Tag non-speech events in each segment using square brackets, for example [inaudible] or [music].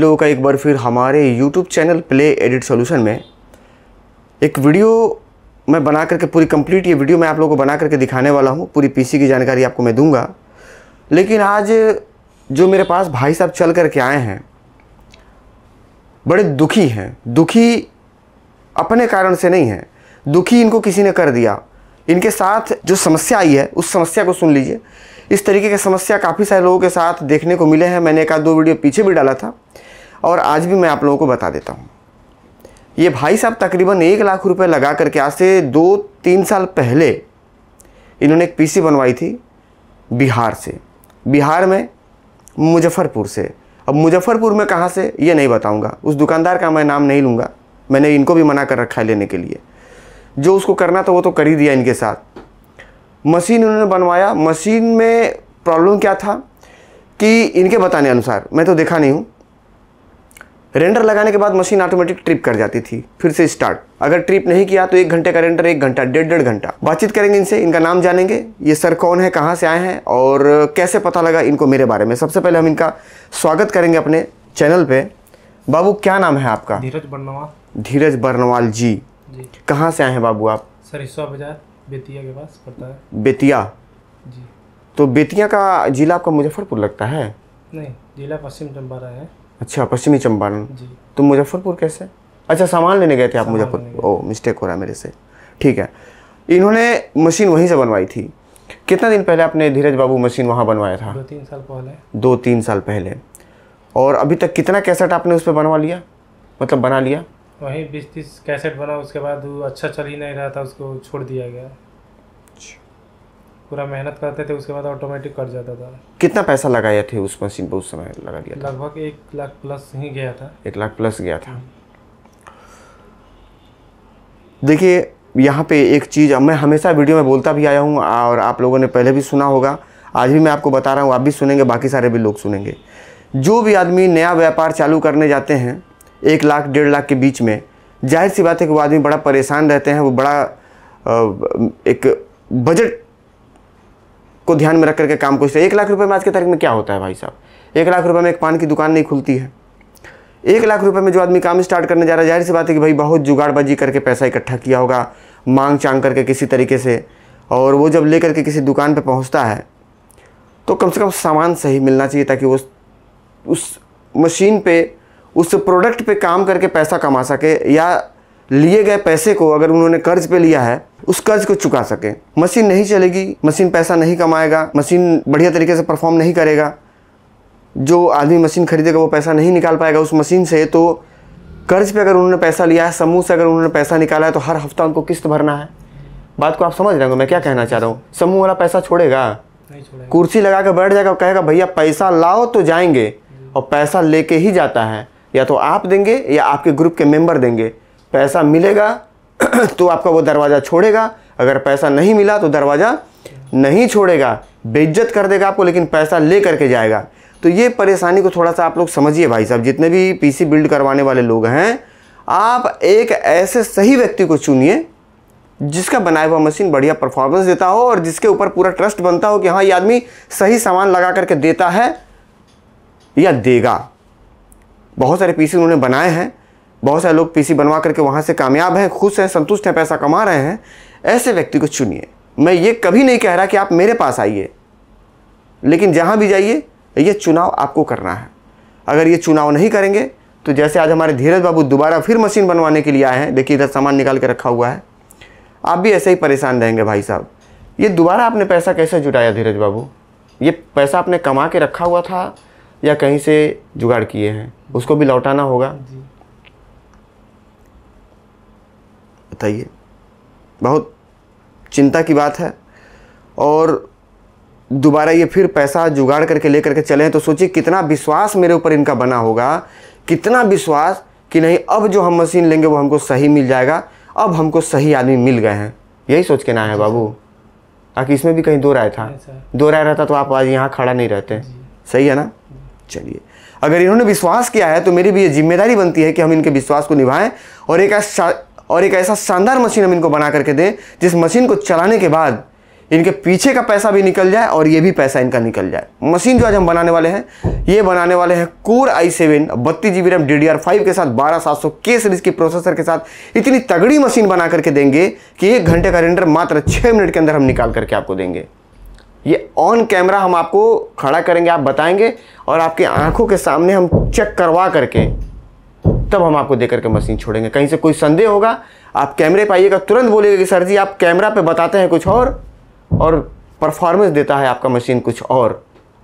लोगों का एक बार फिर हमारे YouTube channel play edit solution में एक वीडियो मैं बना करके पूरी कंप्लीट ये वीडियो मैं आप लोगों को बना करके दिखाने वाला हूँ पूरी पीसी की जानकारी आपको मैं दूंगा लेकिन आज जो मेरे पास भाई साहब चल करके आए हैं बड़े दुखी हैं दुखी अपने कारण से नहीं है दुखी इनको किसी ने कर दिया इनके साथ जो समस्या आई है उस समस्या को सुन लीजिए इस तरीके की समस्या काफ़ी सारे लोगों के साथ देखने को मिले हैं मैंने एक आध दो वीडियो पीछे भी डाला था और आज भी मैं आप लोगों को बता देता हूँ ये भाई साहब तकरीबन एक लाख रुपए लगा करके आज से दो तीन साल पहले इन्होंने एक पीसी बनवाई थी बिहार से बिहार में मुजफ्फरपुर से अब मुजफ्फरपुर में कहाँ से ये नहीं बताऊँगा उस दुकानदार का मैं नाम नहीं लूँगा मैंने इनको भी मना कर रखा है लेने के लिए जो उसको करना था वो तो कर ही दिया इनके साथ मशीन उन्होंने बनवाया मशीन में प्रॉब्लम क्या था कि इनके बताने अनुसार मैं तो देखा नहीं हूँ रेंडर लगाने के बाद मशीन ऑटोमेटिक ट्रिप कर जाती थी फिर से स्टार्ट अगर ट्रिप नहीं किया तो एक घंटे का रेंडर एक घंटा डेढ़ डेढ़ घंटा बातचीत करेंगे इनसे इनका नाम जानेंगे ये सर कौन है कहाँ से आए हैं और कैसे पता लगा इनको मेरे बारे में सबसे पहले हम इनका स्वागत करेंगे अपने चैनल पे बाबू क्या नाम है आपका धीरज बर्नवाल धीरज बर्नवाल जी, जी। कहाँ से आए हैं बाबू आप सर बाजार बेतिया के पास पड़ता है बेतिया जी तो बेतिया का जिला आपका मुजफ्फरपुर लगता है नहीं जिला पश्चिम चंपारण है अच्छा पश्चिमी चंपारण तो मुजफ्फरपुर कैसे अच्छा सामान लेने गए थे आप मुजफ्फरपुर ओह मिस्टेक हो रहा है मेरे से ठीक है इन्होंने मशीन वहीं से बनवाई थी कितना दिन पहले आपने धीरज बाबू मशीन वहाँ बनवाया था दो तीन साल पहले दो तीन साल पहले और अभी तक कितना कैसेट आपने उस पर बनवा लिया मतलब बना लिया वहीं बीस तीस कैसेट बना उसके बाद अच्छा चल ही नहीं रहा था उसको छोड़ दिया गया पूरा मेहनत करते थे उसके बाद ऑटोमेटिक कट जाता था कितना पैसा लगाया थे उस मशीन पर उस समय लगा दिया लगभग एक लाख प्लस ही गया था एक लाख प्लस गया था देखिए यहाँ पे एक चीज़ मैं हमेशा वीडियो में बोलता भी आया हूँ और आप लोगों ने पहले भी सुना होगा आज भी मैं आपको बता रहा हूँ आप भी सुनेंगे बाकी सारे भी लोग सुनेंगे जो भी आदमी नया व्यापार चालू करने जाते हैं एक लाख डेढ़ लाख के बीच में जाहिर सी बात है कि वो आदमी बड़ा परेशान रहते हैं वो बड़ा एक बजट को ध्यान में रख करके काम कोशिश एक लाख रुपये में आज के तारीख में क्या होता है भाई साहब एक लाख रुपये में एक पान की दुकान नहीं खुलती है एक लाख रुपए में जो आदमी काम स्टार्ट करने जा रहा है जाहिर सी बात है कि भाई बहुत जुगाड़बाजी करके पैसा इकट्ठा किया होगा मांग चांग करके किसी तरीके से और वो जब ले करके किसी दुकान पर पहुँचता है तो कम से कम सामान सही मिलना चाहिए ताकि वो उस मशीन पे उस प्रोडक्ट पे काम करके पैसा कमा सके या लिए गए पैसे को अगर उन्होंने कर्ज पे लिया है उस कर्ज को चुका सके मशीन नहीं चलेगी मशीन पैसा नहीं कमाएगा मशीन बढ़िया तरीके से परफॉर्म नहीं करेगा जो आदमी मशीन खरीदेगा वो पैसा नहीं निकाल पाएगा उस मशीन से तो कर्ज पे अगर उन्होंने पैसा लिया है समूह से अगर उन्होंने पैसा निकाला है तो हर हफ्ता उनको किस्त भरना है बात को आप समझ रहे हो मैं क्या कहना चाह रहा हूँ समूह वाला पैसा छोड़ेगा कुर्सी लगा कर बैठ जाएगा और कहेगा भैया पैसा लाओ तो जाएंगे और पैसा लेके ही जाता है या तो आप देंगे या आपके ग्रुप के मेंबर देंगे पैसा मिलेगा [clears throat] तो आपका वो दरवाज़ा छोड़ेगा अगर पैसा नहीं मिला तो दरवाज़ा नहीं छोड़ेगा बेइज्जत कर देगा आपको लेकिन पैसा ले करके जाएगा तो ये परेशानी को थोड़ा सा आप लोग समझिए भाई साहब जितने भी पीसी बिल्ड करवाने वाले लोग हैं आप एक ऐसे सही व्यक्ति को चुनिए जिसका बनाया हुआ मशीन बढ़िया परफॉर्मेंस देता हो और जिसके ऊपर पूरा ट्रस्ट बनता हो कि हाँ ये आदमी सही सामान लगा करके देता है या देगा बहुत सारे पीसी उन्होंने बनाए हैं बहुत सारे लोग पीसी बनवा करके वहाँ से कामयाब हैं खुश हैं संतुष्ट हैं पैसा कमा रहे हैं ऐसे व्यक्ति को चुनिए मैं ये कभी नहीं कह रहा कि आप मेरे पास आइए लेकिन जहाँ भी जाइए ये चुनाव आपको करना है अगर ये चुनाव नहीं करेंगे तो जैसे आज हमारे धीरज बाबू दोबारा फिर मशीन बनवाने के लिए आए हैं देखिए इधर सामान निकाल के रखा हुआ है आप भी ऐसे ही परेशान रहेंगे भाई साहब ये दोबारा आपने पैसा कैसे जुटाया धीरज बाबू ये पैसा आपने कमा के रखा हुआ था या कहीं से जुगाड़ किए हैं उसको भी लौटाना होगा बताइए बहुत चिंता की बात है और दोबारा ये फिर पैसा जुगाड़ करके ले करके चले तो सोचिए कितना विश्वास मेरे ऊपर इनका बना होगा कितना विश्वास कि नहीं अब जो हम मशीन लेंगे वो हमको सही मिल जाएगा अब हमको सही आदमी मिल गए हैं यही सोच के ना है बाबू ताकि इसमें भी कहीं दो राय था दो राय रहता तो आप आज यहाँ खड़ा नहीं रहते सही है ना चलिए अगर इन्होंने विश्वास किया है तो मेरी भी ये जिम्मेदारी बनती है कि हम इनके विश्वास को निभाएं और एक और एक ऐसा शानदार मशीन हम इनको बना करके दें जिस मशीन को चलाने के बाद इनके पीछे का पैसा भी निकल जाए और ये भी पैसा इनका निकल जाए मशीन जो आज हम बनाने वाले हैं ये बनाने वाले हैं कोर आई सेवन बत्तीस G B RAM D D R five के साथ बारह सात सौ के सीरीज की प्रोसेसर के साथ इतनी तगड़ी मशीन बना करके देंगे कि एक घंटे का रेंडर मात्र छः मिनट के अंदर हम निकाल करके आपको देंगे ये ऑन कैमरा हम आपको खड़ा करेंगे आप बताएंगे और आपकी आंखों के सामने हम चेक करवा करके तब हम आपको देकर के मशीन छोड़ेंगे कहीं से कोई संदेह होगा आप कैमरे पर आइएगा तुरंत बोलिएगा कि सर जी आप कैमरा पे बताते हैं कुछ और और परफॉर्मेंस देता है आपका मशीन कुछ और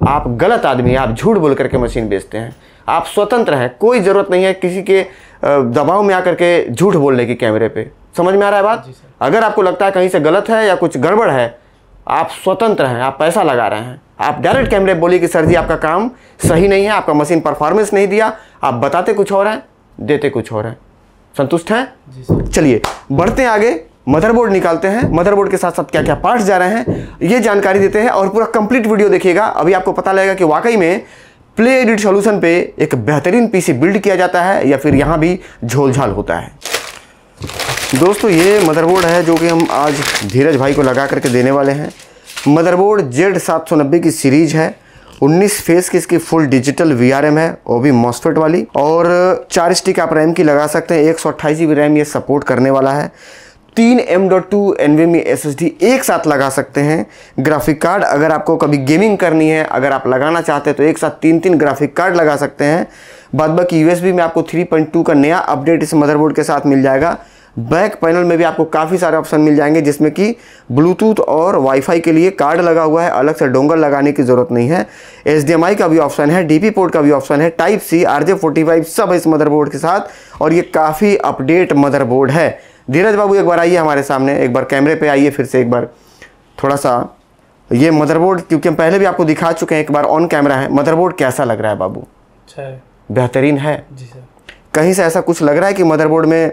आप गलत आदमी आप झूठ बोल करके मशीन बेचते हैं आप स्वतंत्र हैं कोई ज़रूरत नहीं है किसी के दबाव में आकर के झूठ बोलने की कैमरे पे समझ में आ रहा है बात अगर आपको लगता है कहीं से गलत है या कुछ गड़बड़ है आप स्वतंत्र हैं आप पैसा लगा रहे हैं आप डायरेक्ट कैमरे बोलिए कि सर जी आपका काम सही नहीं है आपका मशीन परफॉर्मेंस नहीं दिया आप बताते कुछ और हैं देते कुछ और हैं संतुष्ट हैं चलिए बढ़ते हैं आगे मदरबोर्ड निकालते हैं मदरबोर्ड के साथ साथ क्या क्या पार्ट्स जा रहे हैं ये जानकारी देते हैं और पूरा कंप्लीट वीडियो देखिएगा अभी आपको पता लगेगा कि वाकई में प्ले एडिट सोल्यूशन पे एक बेहतरीन पीसी बिल्ड किया जाता है या फिर यहाँ भी झोलझाल होता है दोस्तों ये मदरबोर्ड है जो कि हम आज धीरज भाई को लगा करके देने वाले हैं मदरबोर्ड जेड सात की सीरीज है 19 फेस की इसकी फुल डिजिटल वी है वो भी मॉस्फेट वाली और चार स्टिक आप रैम की लगा सकते हैं एक सौ रैम ये सपोर्ट करने वाला है तीन M dot two S D एक साथ लगा सकते हैं ग्राफिक कार्ड अगर आपको कभी गेमिंग करनी है अगर आप लगाना चाहते हैं तो एक साथ तीन तीन ग्राफिक कार्ड लगा सकते हैं बाद बाकी यूएसबी में आपको 3.2 का नया अपडेट इस मदरबोर्ड के साथ मिल जाएगा बैक पैनल में भी आपको काफ़ी सारे ऑप्शन मिल जाएंगे जिसमें कि ब्लूटूथ और वाईफाई के लिए कार्ड लगा हुआ है अलग से डोंगल लगाने की ज़रूरत नहीं है एच का भी ऑप्शन है डी पोर्ट का भी ऑप्शन है टाइप सी आर जे सब इस मदरबोर्ड के साथ और ये काफ़ी अपडेट मदरबोर्ड है धीरज बाबू एक बार आइए हमारे सामने एक बार कैमरे पे आइए फिर से एक बार थोड़ा सा ये मदरबोर्ड क्योंकि हम पहले भी आपको दिखा चुके हैं एक बार ऑन कैमरा है मदरबोर्ड कैसा लग रहा है बाबू अच्छा बेहतरीन है जी सर कहीं से ऐसा कुछ लग रहा है कि मदरबोर्ड में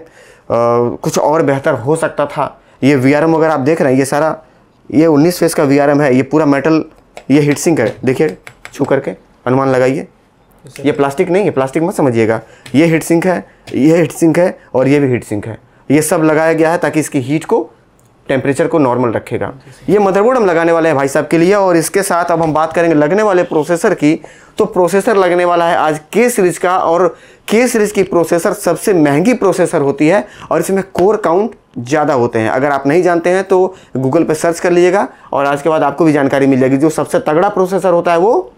कुछ और बेहतर हो सकता था ये वी वगैरह आप देख रहे हैं ये सारा ये 19 फेस का वी है ये पूरा मेटल ये हीट सिंक है देखिए छू करके अनुमान लगाइए ये प्लास्टिक नहीं है प्लास्टिक मत समझिएगा ये हीट सिंक है ये हीट सिंक है और ये भी हीट सिंक है ये सब लगाया गया है ताकि इसकी हीट को टेम्परेचर को नॉर्मल रखेगा ये मदरबोर्ड हम लगाने वाले हैं भाई साहब के लिए और इसके साथ अब हम बात करेंगे लगने वाले प्रोसेसर की तो प्रोसेसर लगने वाला है आज के सीरीज का और के सीरीज की प्रोसेसर सबसे महंगी प्रोसेसर होती है और इसमें कोर काउंट ज़्यादा होते हैं अगर आप नहीं जानते हैं तो गूगल पर सर्च कर लीजिएगा और आज के बाद आपको भी जानकारी मिल जाएगी जो सबसे तगड़ा प्रोसेसर होता है वो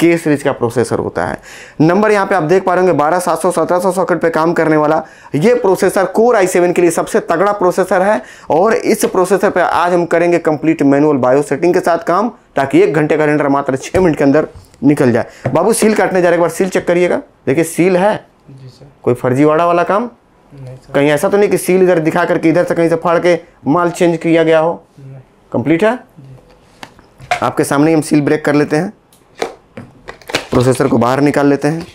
के सीरीज का प्रोसेसर होता है नंबर यहाँ पे आप देख पा रहे होंगे बारह सात सौ सत्रह सौ सॉकेट पर काम करने वाला ये प्रोसेसर कोर आई सेवन के लिए सबसे तगड़ा प्रोसेसर है और इस प्रोसेसर पे आज हम करेंगे कंप्लीट मैनुअल बायो सेटिंग के साथ काम ताकि एक घंटे का रेंडर मात्र छः मिनट के अंदर निकल जाए बाबू सील काटने जा रहे एक बार सील चेक करिएगा देखिए सील है कोई फर्जीवाड़ा वाला काम कहीं ऐसा तो नहीं कि सील इधर दिखा करके इधर से कहीं से फाड़ के माल चेंज किया गया हो कंप्लीट है आपके सामने हम सील ब्रेक कर लेते हैं प्रोसेसर को बाहर निकाल लेते हैं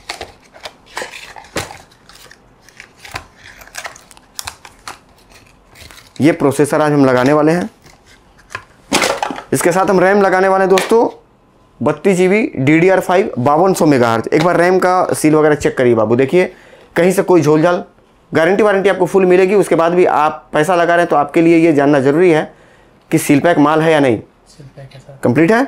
ये प्रोसेसर आज हम लगाने वाले हैं इसके साथ हम रैम लगाने वाले हैं दोस्तों बत्तीस G B D D R five बावन सौ मेगा एक बार रैम का सील वगैरह चेक करिए बाबू देखिए कहीं से कोई झोलझाल गारंटी वारंटी आपको फुल मिलेगी उसके बाद भी आप पैसा लगा रहे हैं तो आपके लिए ये जानना ज़रूरी है कि सील पैक माल है या नहीं कंप्लीट है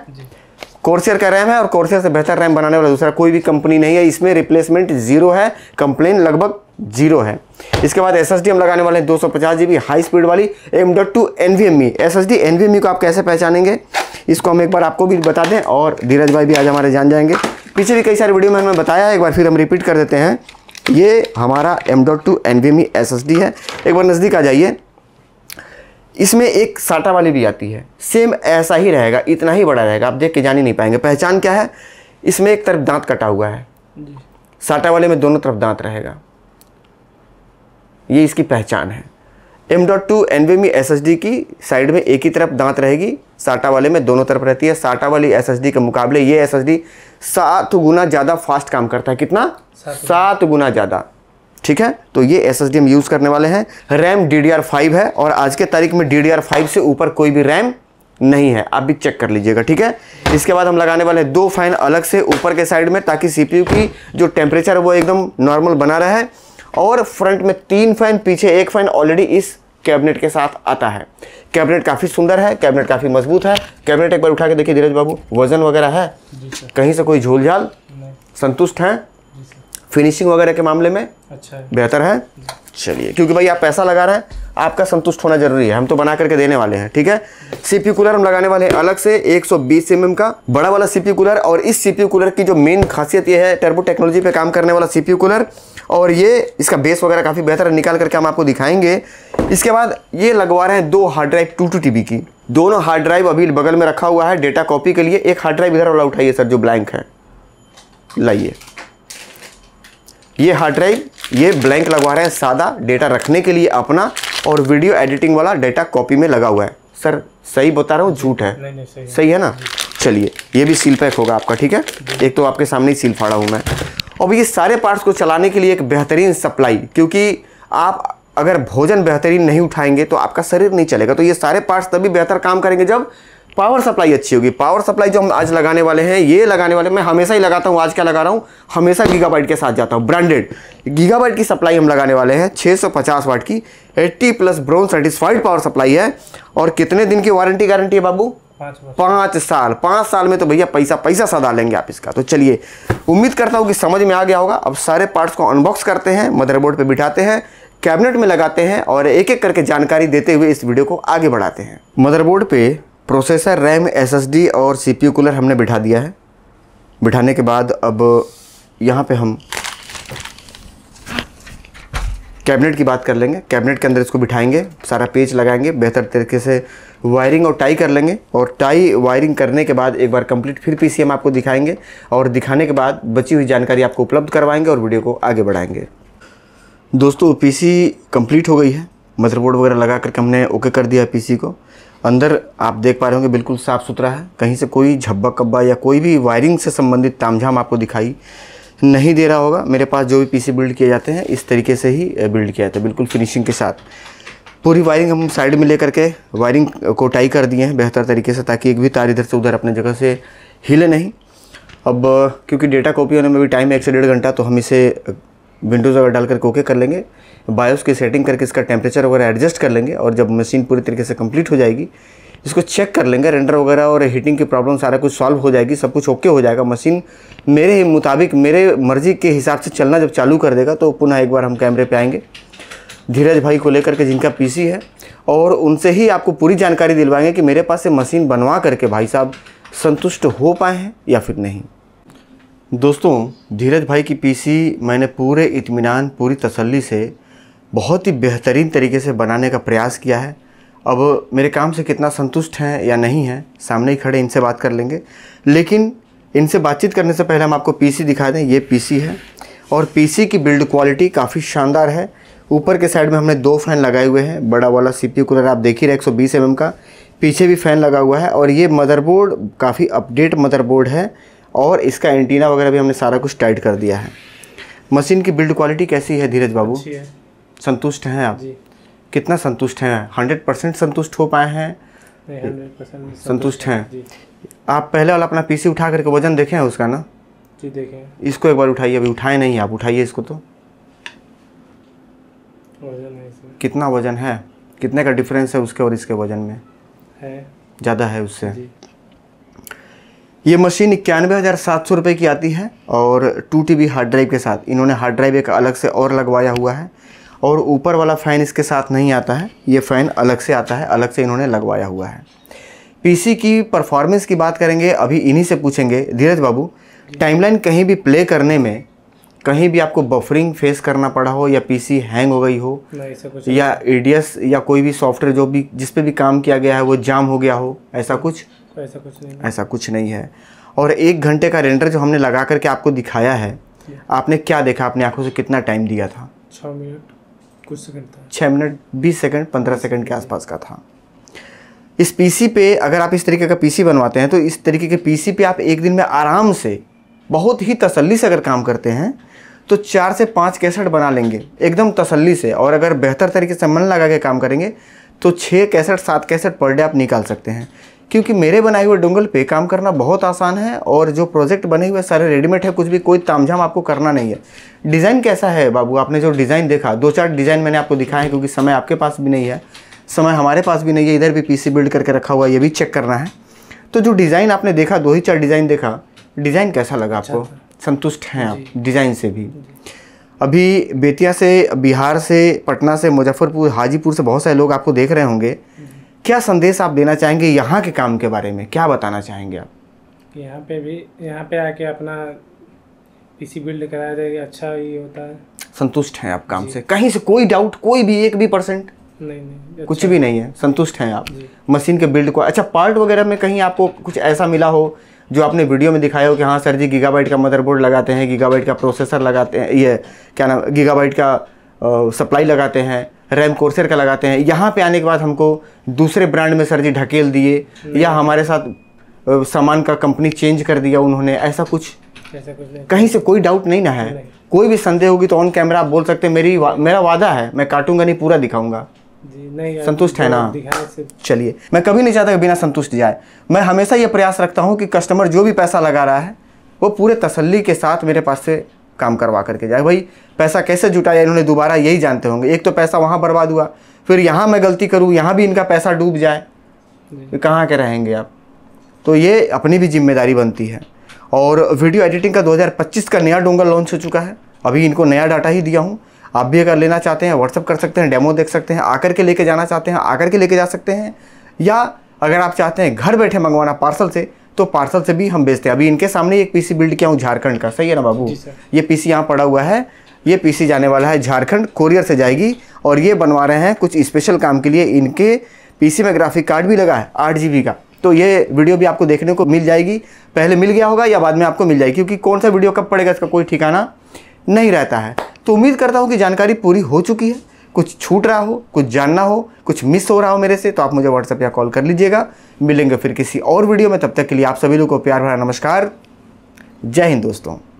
कोर्सियर का रैम है और कोर्सियर से बेहतर रैम बनाने वाला दूसरा कोई भी कंपनी नहीं है इसमें रिप्लेसमेंट जीरो है कंप्लेन लगभग जीरो है इसके बाद एस हम लगाने वाले हैं दो सौ हाई स्पीड वाली M dot two N V M E S S D N V M E को आप कैसे पहचानेंगे इसको हम एक बार आपको भी बता दें और धीरज भाई भी आज हमारे जान जाएंगे पीछे भी कई सारे वीडियो में हमने बताया एक बार फिर हम रिपीट कर देते हैं ये हमारा M dot two N V M E S S D है एक बार नज़दीक आ जाइए इसमें एक साटा वाली भी आती है सेम ऐसा ही रहेगा इतना ही बड़ा रहेगा आप देख के जान ही नहीं पाएंगे पहचान क्या है इसमें एक तरफ दांत कटा हुआ है साटा वाले में दोनों तरफ दांत रहेगा ये इसकी पहचान है एम डॉट टू एन में एस की साइड में एक ही तरफ दांत रहेगी साटा वाले में दोनों तरफ रहती है साटा वाली एस के मुकाबले ये एस एस सात गुना ज़्यादा फास्ट काम करता है कितना सात गुना ज़्यादा ठीक है तो ये एस हम यूज़ करने वाले हैं रैम डी है और आज के तारीख में डी से ऊपर कोई भी रैम नहीं है आप भी चेक कर लीजिएगा ठीक है इसके बाद हम लगाने वाले हैं दो फैन अलग से ऊपर के साइड में ताकि सी की जो टेम्परेचर है वो एकदम नॉर्मल बना रहे और फ्रंट में तीन फैन पीछे एक फैन ऑलरेडी इस कैबिनेट के साथ आता है कैबिनेट काफ़ी सुंदर है कैबिनेट काफ़ी मजबूत है कैबिनेट एक बार उठा के देखिए धीरज बाबू वजन वगैरह है कहीं से कोई झोलझाल संतुष्ट हैं फिनिशिंग वगैरह के मामले में अच्छा बेहतर है चलिए क्योंकि भाई आप पैसा लगा रहे हैं आपका संतुष्ट होना जरूरी है हम तो बना करके देने वाले हैं ठीक है सीपी कूलर हम लगाने वाले हैं अलग से 120 सौ का बड़ा वाला सीपी कूलर और इस सीपी कूलर की जो मेन खासियत ये है टर्बो टेक्नोलॉजी पे काम करने वाला सीपीयू कूलर और ये इसका बेस वगैरह काफ़ी बेहतर है निकाल करके हम आपको दिखाएंगे इसके बाद ये लगवा रहे हैं दो hard drive two two T की दोनों हार्ड ड्राइव अभी बगल में रखा हुआ है डेटा कॉपी के लिए एक हार्ड ड्राइव इधर वाला उठाइए सर जो ब्लैंक है लाइए ये हार्ड ड्राइव ये ब्लैंक लगवा रहे हैं सादा डेटा रखने के लिए अपना और वीडियो एडिटिंग वाला डेटा कॉपी में लगा हुआ है सर सही बता रहा हूँ झूठ है नहीं, नहीं, सही, सही है ना चलिए ये भी सील पैक होगा आपका ठीक है एक तो आपके सामने ही सील फाड़ा हूँ मैं अब ये सारे पार्ट्स को चलाने के लिए एक बेहतरीन सप्लाई क्योंकि आप अगर भोजन बेहतरीन नहीं उठाएंगे तो आपका शरीर नहीं चलेगा तो ये सारे पार्ट्स तभी बेहतर काम करेंगे जब पावर सप्लाई अच्छी होगी पावर सप्लाई जो हम आज लगाने वाले हैं ये लगाने वाले मैं हमेशा ही लगाता हूँ आज क्या लगा रहा हूँ हमेशा गीगाबाइट के साथ जाता हूँ ब्रांडेड गीगाबाइट की सप्लाई हम लगाने वाले हैं 650 वाट की 80 plus bronze certified power supply है और कितने दिन की वारंटी गारंटी है बाबू पाँच साल पाँच साल में तो भैया पैसा पैसा सदा लेंगे आप इसका तो चलिए उम्मीद करता हूँ कि समझ में आ गया होगा अब सारे पार्ट्स को अनबॉक्स करते हैं मदरबोर्ड पर बिठाते हैं कैबिनेट में लगाते हैं और एक एक करके जानकारी देते हुए इस वीडियो को आगे बढ़ाते हैं मदरबोर्ड पे प्रोसेसर रैम एसएसडी और सीपीयू कूलर हमने बिठा दिया है बिठाने के बाद अब यहाँ पे हम कैबिनेट की बात कर लेंगे कैबिनेट के अंदर इसको बिठाएंगे सारा पेज लगाएंगे बेहतर तरीके से वायरिंग और टाई कर लेंगे और टाई वायरिंग करने के बाद एक बार कंप्लीट फिर हम आपको दिखाएंगे और दिखाने के बाद बची हुई जानकारी आपको उपलब्ध करवाएंगे और वीडियो को आगे बढ़ाएंगे दोस्तों पी कंप्लीट हो गई है मदरबोर्ड वगैरह लगा करके हमने ओके कर दिया पी को अंदर आप देख पा रहे होंगे बिल्कुल साफ़ सुथरा है कहीं से कोई झब्बा कब्बा या कोई भी वायरिंग से संबंधित तामझाम आपको दिखाई नहीं दे रहा होगा मेरे पास जो भी पीसी बिल्ड किए जाते हैं इस तरीके से ही बिल्ड किया जाता है बिल्कुल फिनिशिंग के साथ पूरी वायरिंग हम साइड में लेकर के वायरिंग को टाई कर दिए हैं बेहतर तरीके से ताकि एक भी तार इधर से उधर अपने जगह से हिले नहीं अब क्योंकि डेटा कॉपी होने में भी टाइम है एक से डेढ़ घंटा तो हम इसे विंडोज़ वगैरह डाल करके ओके कर लेंगे बायोस की सेटिंग करके इसका टेम्परेचर वगैरह एडजस्ट कर लेंगे और जब मशीन पूरी तरीके से कंप्लीट हो जाएगी इसको चेक कर लेंगे रेंडर वगैरह और हीटिंग की प्रॉब्लम सारा कुछ सॉल्व हो जाएगी सब कुछ ओके हो जाएगा मशीन मेरे ही मुताबिक मेरे मर्जी के हिसाब से चलना जब चालू कर देगा तो पुनः एक बार हम कैमरे पर आएंगे धीरज भाई को लेकर के जिनका पीसी है और उनसे ही आपको पूरी जानकारी दिलवाएंगे कि मेरे पास से मशीन बनवा करके भाई साहब संतुष्ट हो पाए हैं या फिर नहीं दोस्तों धीरज भाई की पीसी मैंने पूरे इत्मीनान पूरी तसल्ली से बहुत ही बेहतरीन तरीके से बनाने का प्रयास किया है अब मेरे काम से कितना संतुष्ट हैं या नहीं हैं सामने ही खड़े इनसे बात कर लेंगे लेकिन इनसे बातचीत करने से पहले हम आपको पीसी दिखा दें ये पीसी है और पीसी की बिल्ड क्वालिटी काफ़ी शानदार है ऊपर के साइड में हमने दो फैन लगाए हुए हैं बड़ा वाला सी पी कूलर आप देख ही रहे एक सौ बीस एम एम का पीछे भी फ़ैन लगा हुआ है और ये मदरबोर्ड काफ़ी अपडेट मदरबोर्ड है और इसका एंटीना वगैरह भी हमने सारा कुछ टाइट कर दिया है मशीन की बिल्ड क्वालिटी कैसी है धीरज बाबू है। संतुष्ट हैं आप कितना संतुष्ट हैं हंड्रेड परसेंट संतुष्ट हो पाए हैं संतुष्ट हैं आप पहले वाला अपना पीसी उठा करके वजन देखे हैं उसका ना जी देखें इसको एक बार उठाइए अभी उठाए नहीं आप उठाइए इसको तो वजन है कितना वजन है कितने का डिफरेंस है उसके और इसके वजन में ज़्यादा है उससे ये मशीन इक्यानवे हज़ार सात सौ रुपये की आती है और टू टी हार्ड ड्राइव के साथ इन्होंने हार्ड ड्राइव एक अलग से और लगवाया हुआ है और ऊपर वाला फ़ैन इसके साथ नहीं आता है ये फ़ैन अलग से आता है अलग से इन्होंने लगवाया हुआ है पीसी की परफॉर्मेंस की बात करेंगे अभी इन्हीं से पूछेंगे धीरज बाबू टाइमलाइन कहीं भी प्ले करने में कहीं भी आपको बफरिंग फेस करना पड़ा हो या पीसी हैंग हो गई हो या ए या कोई भी सॉफ्टवेयर जो भी जिस पे भी काम किया गया है वो जाम हो गया हो ऐसा कुछ तो ऐसा कुछ नहीं ऐसा कुछ नहीं है और एक घंटे का रेंडर जो हमने लगा करके आपको दिखाया है आपने क्या देखा आपने आंखों से कितना टाइम दिया था छः मिनट कुछ सेकंड था छः मिनट बीस सेकंड पंद्रह सेकंड के आसपास का था इस पीसी पे अगर आप इस तरीके का पीसी बनवाते हैं तो इस तरीके के पीसी पे आप एक दिन में आराम से बहुत ही तसल्ली से अगर काम करते हैं तो चार से पाँच कैसेट बना लेंगे एकदम तसल्ली से और अगर बेहतर तरीके से मन लगा के काम करेंगे तो छः कैसेट सात कैसेट पर डे आप निकाल सकते हैं क्योंकि मेरे बनाए हुए डोंगल पे काम करना बहुत आसान है और जो प्रोजेक्ट बने हुए सारे रेडीमेड है कुछ भी कोई तामझाम आपको करना नहीं है डिज़ाइन कैसा है बाबू आपने जो डिज़ाइन देखा दो चार डिज़ाइन मैंने आपको दिखाया है क्योंकि समय आपके पास भी नहीं है समय हमारे पास भी नहीं है इधर भी पी बिल्ड करके रखा हुआ है ये भी चेक करना है तो जो डिज़ाइन आपने देखा दो ही चार डिज़ाइन देखा डिज़ाइन कैसा लगा आपको अच्छा, अच्छा। संतुष्ट हैं आप डिज़ाइन से भी अभी बेतिया से बिहार से पटना से मुजफ्फरपुर हाजीपुर से बहुत सारे लोग आपको देख रहे होंगे क्या संदेश आप देना चाहेंगे यहाँ के काम के बारे में क्या बताना चाहेंगे आप यहाँ पे भी यहाँ पे आके अपना पीसी बिल्ड कराया जाएगा अच्छा ये होता है संतुष्ट हैं आप काम से कहीं से कोई डाउट कोई भी एक भी परसेंट नहीं नहीं अच्छा कुछ भी नहीं है संतुष्ट हैं आप मशीन के बिल्ड को अच्छा पार्ट वगैरह में कहीं आपको कुछ ऐसा मिला हो जो आपने वीडियो में दिखाया हो कि हाँ सर जी गीगाबाइट का मदरबोर्ड लगाते हैं गीगाबाइट का प्रोसेसर लगाते हैं ये क्या नाम गीगाबाइट का सप्लाई लगाते हैं रैम कोर्सर का लगाते हैं यहाँ पे आने के बाद हमको दूसरे ब्रांड में सर जी ढकेल दिए या हमारे साथ सामान का कंपनी चेंज कर दिया उन्होंने ऐसा कुछ कहीं से कोई डाउट नहीं ना है नहीं। कोई भी संदेह होगी तो ऑन कैमरा आप बोल सकते हैं मेरी वा, मेरा वादा है मैं काटूंगा नहीं पूरा दिखाऊंगा संतुष्ट है ना चलिए मैं कभी नहीं चाहता कि बिना संतुष्ट जाए मैं हमेशा ये प्रयास रखता हूँ कि कस्टमर जो भी पैसा लगा रहा है वो पूरे तसल्ली के साथ मेरे पास से काम करवा करके जाए भाई पैसा कैसे जुटाया इन्होंने दोबारा यही जानते होंगे एक तो पैसा वहाँ बर्बाद हुआ फिर यहाँ मैं गलती करूँ यहाँ भी इनका पैसा डूब जाए कहाँ के रहेंगे आप तो ये अपनी भी जिम्मेदारी बनती है और वीडियो एडिटिंग का 2025 का नया डोंगल लॉन्च हो चुका है अभी इनको नया डाटा ही दिया हूँ आप भी अगर लेना चाहते हैं व्हाट्सअप कर सकते हैं डेमो देख सकते हैं आकर के लेके जाना चाहते हैं आकर के लेके जा सकते हैं या अगर आप चाहते हैं घर बैठे मंगवाना पार्सल से तो पार्सल से भी हम बेचते हैं अभी इनके सामने एक पीसी बिल्ड किया हूँ झारखंड का सही है ना बाबू ये पीसी यहाँ पड़ा हुआ है ये पीसी जाने वाला है झारखंड कोरियर से जाएगी और ये बनवा रहे हैं कुछ स्पेशल काम के लिए इनके पीसी में ग्राफिक कार्ड भी लगा है आठ का तो ये वीडियो भी आपको देखने को मिल जाएगी पहले मिल गया होगा या बाद में आपको मिल जाएगी क्योंकि कौन सा वीडियो कब पड़ेगा इसका कोई ठिकाना नहीं रहता है तो उम्मीद करता हूँ कि जानकारी पूरी हो चुकी है कुछ छूट रहा हो कुछ जानना हो कुछ मिस हो रहा हो मेरे से तो आप मुझे व्हाट्सएप या कॉल कर लीजिएगा मिलेंगे फिर किसी और वीडियो में तब तक के लिए आप सभी लोगों को प्यार भरा नमस्कार जय हिंद दोस्तों